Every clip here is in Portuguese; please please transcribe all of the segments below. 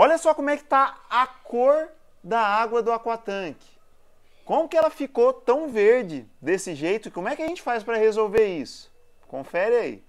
Olha só como é que está a cor da água do aquatanque. Como que ela ficou tão verde desse jeito? Como é que a gente faz para resolver isso? Confere aí.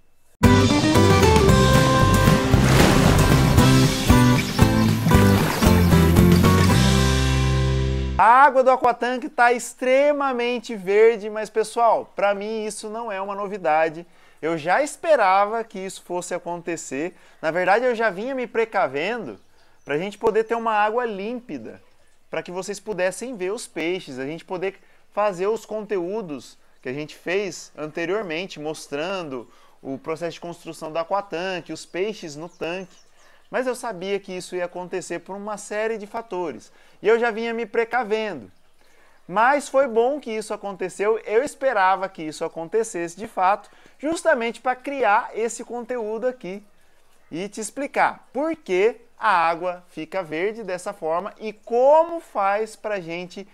A água do aquatanque está extremamente verde, mas pessoal, para mim isso não é uma novidade. Eu já esperava que isso fosse acontecer. Na verdade, eu já vinha me precavendo para a gente poder ter uma água límpida, para que vocês pudessem ver os peixes, a gente poder fazer os conteúdos que a gente fez anteriormente, mostrando o processo de construção do aquatanque, os peixes no tanque. Mas eu sabia que isso ia acontecer por uma série de fatores e eu já vinha me precavendo. Mas foi bom que isso aconteceu, eu esperava que isso acontecesse de fato, justamente para criar esse conteúdo aqui e te explicar por que a água fica verde dessa forma. E como faz para a gente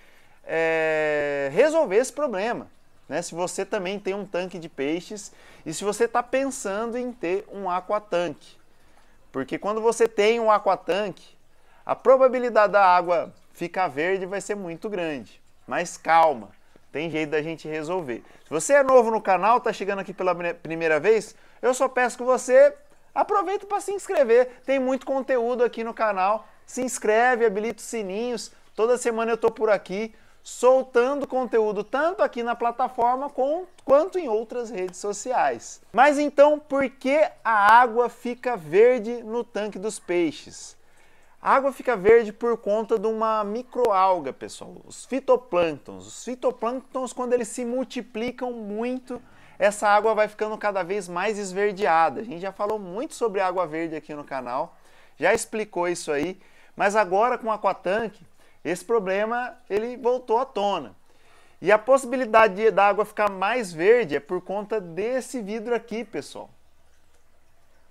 é, resolver esse problema? Né? Se você também tem um tanque de peixes e se você está pensando em ter um aquatanque. Porque quando você tem um aquatanque, a probabilidade da água ficar verde vai ser muito grande. Mas calma, tem jeito da gente resolver. Se você é novo no canal, está chegando aqui pela primeira vez, eu só peço que você aproveita para se inscrever. Tem muito conteúdo aqui no canal. Se inscreve, habilita os sininhos. Toda semana eu estou por aqui soltando conteúdo tanto aqui na plataforma com, quanto em outras redes sociais. Mas então, por que a água fica verde no tanque dos peixes? A água fica verde por conta de uma microalga, pessoal, os fitoplânctons. Os fitoplânctons, quando eles se multiplicam muito, essa água vai ficando cada vez mais esverdeada. A gente já falou muito sobre água verde aqui no canal, já explicou isso aí, mas agora com o Aquatank, esse problema ele voltou à tona. E a possibilidade da água ficar mais verde é por conta desse vidro aqui, pessoal.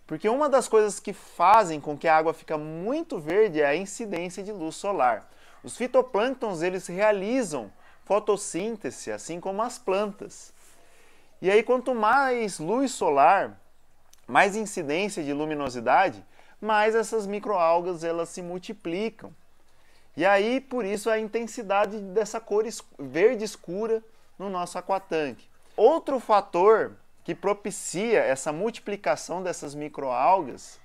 Porque uma das coisas que fazem com que a água fica muito verde é a incidência de luz solar. Os fitoplânctons eles realizam fotossíntese, assim como as plantas. E aí, quanto mais luz solar, mais incidência de luminosidade, mais essas microalgas elas se multiplicam. E aí, por isso, a intensidade dessa cor verde escura no nosso aquatanque. Outro fator que propicia essa multiplicação dessas microalgas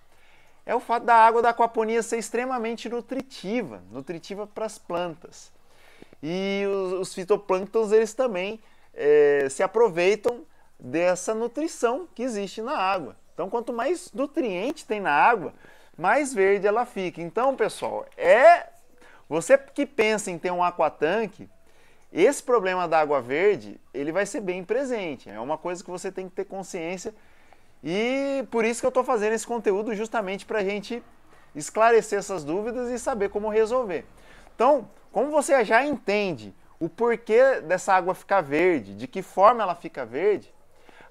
é o fato da água da aquaponia ser extremamente nutritiva, nutritiva para as plantas. E os, os fitoplânctons, eles também é, se aproveitam dessa nutrição que existe na água. Então, quanto mais nutriente tem na água, mais verde ela fica. Então, pessoal, é você que pensa em ter um aquatanque, esse problema da água verde, ele vai ser bem presente. É uma coisa que você tem que ter consciência e por isso que eu estou fazendo esse conteúdo justamente para a gente esclarecer essas dúvidas e saber como resolver. Então, como você já entende o porquê dessa água ficar verde, de que forma ela fica verde,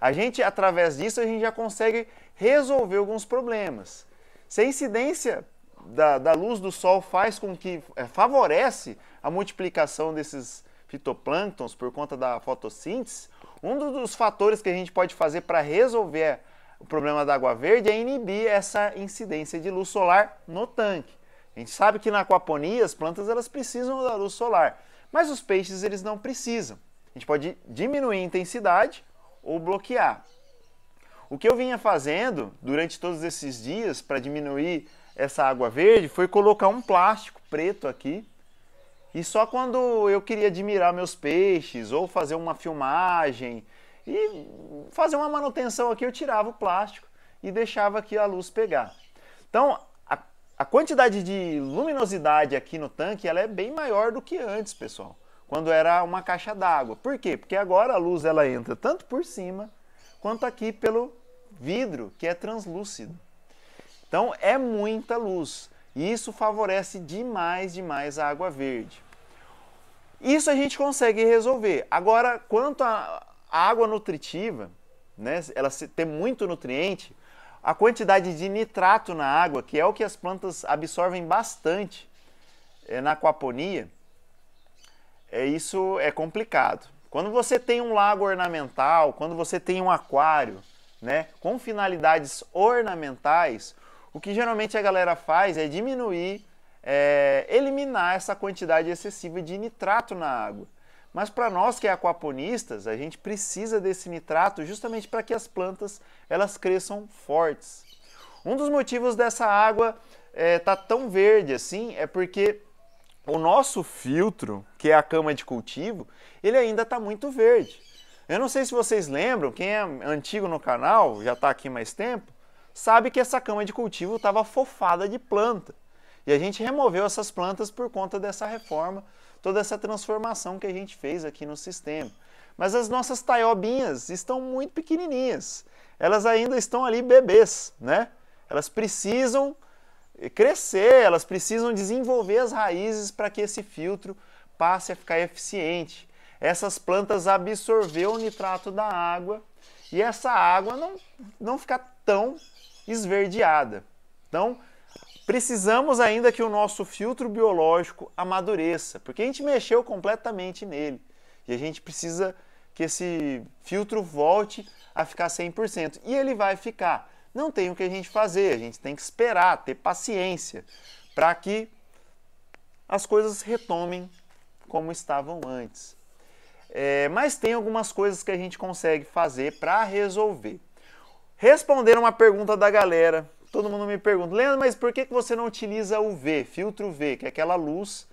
a gente, através disso, a gente já consegue resolver alguns problemas. Se a incidência da, da luz do sol faz com que é, favorece a multiplicação desses fitoplânctons por conta da fotossíntese, um dos fatores que a gente pode fazer para resolver o problema da água verde é inibir essa incidência de luz solar no tanque. A gente sabe que na aquaponia as plantas elas precisam da luz solar. Mas os peixes eles não precisam. A gente pode diminuir a intensidade ou bloquear. O que eu vinha fazendo durante todos esses dias para diminuir essa água verde foi colocar um plástico preto aqui. E só quando eu queria admirar meus peixes ou fazer uma filmagem e fazer uma manutenção aqui, eu tirava o plástico e deixava aqui a luz pegar. Então, a quantidade de luminosidade aqui no tanque ela é bem maior do que antes, pessoal, quando era uma caixa d'água. Por quê? Porque agora a luz ela entra tanto por cima quanto aqui pelo vidro, que é translúcido. Então é muita luz e isso favorece demais, demais a água verde. Isso a gente consegue resolver. Agora, quanto à água nutritiva, né, ela ter muito nutriente, a quantidade de nitrato na água, que é o que as plantas absorvem bastante é, na aquaponia, é, isso é complicado. Quando você tem um lago ornamental, quando você tem um aquário, né, com finalidades ornamentais, o que geralmente a galera faz é diminuir, é, eliminar essa quantidade excessiva de nitrato na água. Mas para nós que é aquaponistas, a gente precisa desse nitrato justamente para que as plantas elas cresçam fortes. Um dos motivos dessa água é, tá tão verde assim é porque o nosso filtro, que é a cama de cultivo, ele ainda está muito verde. Eu não sei se vocês lembram, quem é antigo no canal, já está aqui mais tempo, sabe que essa cama de cultivo estava fofada de planta. E a gente removeu essas plantas por conta dessa reforma toda essa transformação que a gente fez aqui no sistema. Mas as nossas taiobinhas estão muito pequenininhas. Elas ainda estão ali bebês, né? Elas precisam crescer, elas precisam desenvolver as raízes para que esse filtro passe a ficar eficiente. Essas plantas absorveram o nitrato da água e essa água não, não ficar tão esverdeada. Então, Precisamos ainda que o nosso filtro biológico amadureça, porque a gente mexeu completamente nele. E a gente precisa que esse filtro volte a ficar 100%. E ele vai ficar. Não tem o que a gente fazer, a gente tem que esperar, ter paciência, para que as coisas retomem como estavam antes. É, mas tem algumas coisas que a gente consegue fazer para resolver. Responder uma pergunta da galera todo mundo me pergunta, Leandro, mas por que, que você não utiliza o V, filtro V, que é aquela luz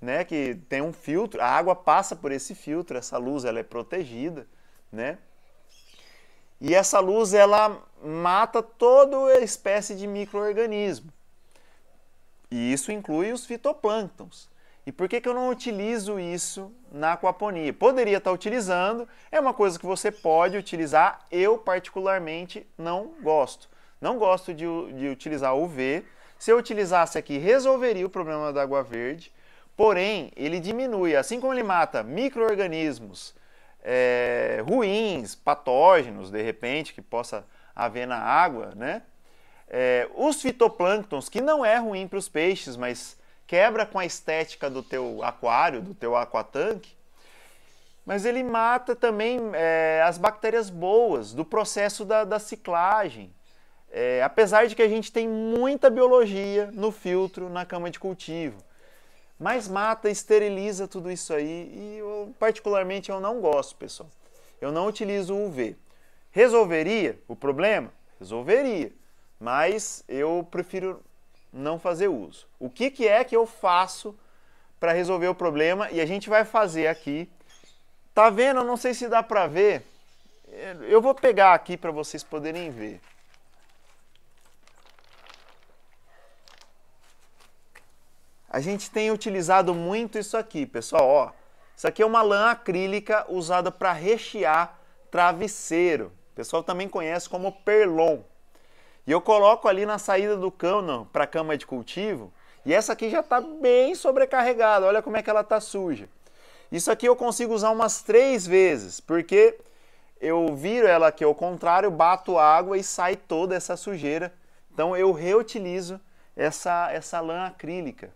né, que tem um filtro, a água passa por esse filtro, essa luz ela é protegida, né? E essa luz ela mata toda a espécie de microorganismo. E isso inclui os fitoplânctons. E por que, que eu não utilizo isso na aquaponia? Poderia estar utilizando, é uma coisa que você pode utilizar, eu particularmente não gosto. Não gosto de, de utilizar UV. Se eu utilizasse aqui, resolveria o problema da água verde. Porém, ele diminui, assim como ele mata micro-organismos é, ruins, patógenos, de repente, que possa haver na água, né? É, os fitoplânctons, que não é ruim para os peixes, mas quebra com a estética do teu aquário, do teu aquatanque, mas ele mata também é, as bactérias boas do processo da, da ciclagem. É, apesar de que a gente tem muita biologia no filtro, na cama de cultivo. Mas mata, esteriliza tudo isso aí e eu, particularmente eu não gosto, pessoal. Eu não utilizo UV. Resolveria o problema? Resolveria. Mas eu prefiro não fazer uso. O que, que é que eu faço para resolver o problema? E a gente vai fazer aqui. Tá vendo? Eu não sei se dá para ver. Eu vou pegar aqui para vocês poderem ver. A gente tem utilizado muito isso aqui, pessoal, ó. Isso aqui é uma lã acrílica usada para rechear travesseiro. O pessoal também conhece como perlon. E eu coloco ali na saída do cano para cama de cultivo, e essa aqui já está bem sobrecarregada, olha como é que ela está suja. Isso aqui eu consigo usar umas três vezes, porque eu viro ela aqui ao contrário, bato água e sai toda essa sujeira. Então eu reutilizo essa, essa lã acrílica.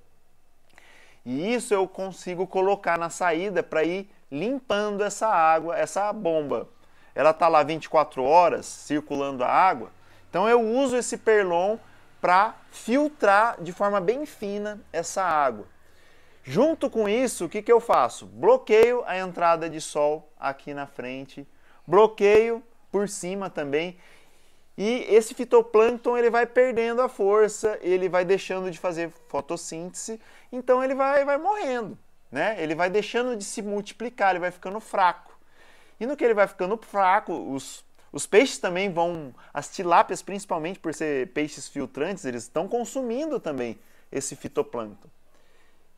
E isso eu consigo colocar na saída para ir limpando essa água, essa bomba. Ela está lá 24 horas circulando a água. Então eu uso esse perlon para filtrar de forma bem fina essa água. Junto com isso, o que, que eu faço? Bloqueio a entrada de sol aqui na frente, bloqueio por cima também e esse fitoplâncton ele vai perdendo a força, ele vai deixando de fazer fotossíntese, então ele vai, vai morrendo, né? Ele vai deixando de se multiplicar, ele vai ficando fraco. E no que ele vai ficando fraco, os, os peixes também vão, as tilápias principalmente por ser peixes filtrantes, eles estão consumindo também esse fitoplâncton.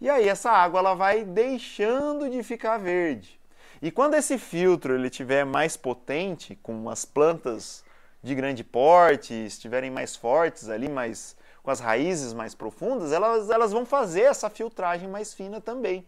E aí essa água ela vai deixando de ficar verde. E quando esse filtro ele tiver mais potente, com as plantas de grande porte, estiverem mais fortes ali, mais com as raízes mais profundas, elas, elas vão fazer essa filtragem mais fina também.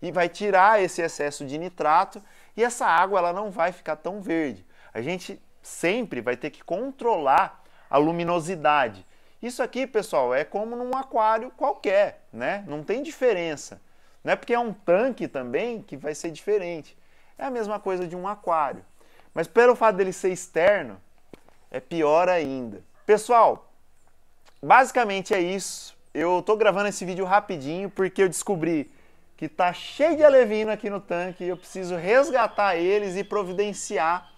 E vai tirar esse excesso de nitrato e essa água ela não vai ficar tão verde. A gente sempre vai ter que controlar a luminosidade. Isso aqui, pessoal, é como num aquário qualquer, né? Não tem diferença. Não é porque é um tanque também que vai ser diferente. É a mesma coisa de um aquário. Mas pelo fato dele ser externo, é pior ainda. Pessoal, basicamente é isso. Eu tô gravando esse vídeo rapidinho porque eu descobri que tá cheio de alevino aqui no tanque e eu preciso resgatar eles e providenciar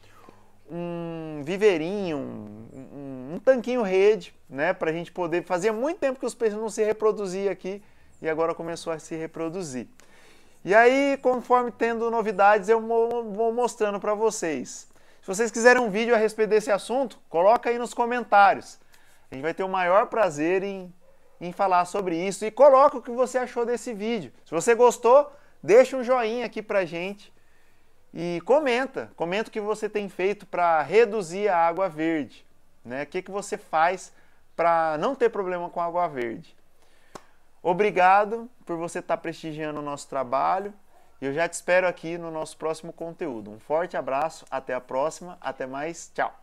um viveirinho, um, um, um tanquinho rede, né, pra gente poder... Fazia muito tempo que os peixes não se reproduziam aqui e agora começou a se reproduzir. E aí, conforme tendo novidades, eu vou mostrando para vocês. Se vocês quiserem um vídeo a respeito desse assunto, coloca aí nos comentários. A gente vai ter o maior prazer em, em falar sobre isso. E coloca o que você achou desse vídeo. Se você gostou, deixa um joinha aqui pra gente e comenta. Comenta o que você tem feito para reduzir a água verde. Né? O que, que você faz para não ter problema com água verde. Obrigado por você estar tá prestigiando o nosso trabalho. E eu já te espero aqui no nosso próximo conteúdo. Um forte abraço, até a próxima, até mais, tchau!